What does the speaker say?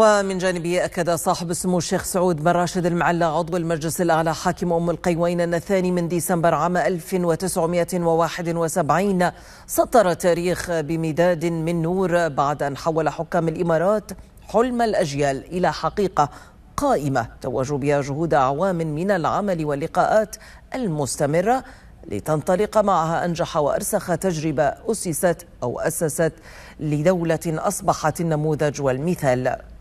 ومن جانبه أكد صاحب السمو الشيخ سعود بن راشد المعلى عضو المجلس الأعلى حاكم أم القيوين أن الثاني من ديسمبر عام 1971 سطر تاريخ بمداد من نور بعد أن حول حكام الإمارات حلم الأجيال إلى حقيقة قائمة توج بها جهود أعوام من العمل واللقاءات المستمرة لتنطلق معها أنجح وأرسخ تجربة أسست أو أسست لدولة أصبحت النموذج والمثال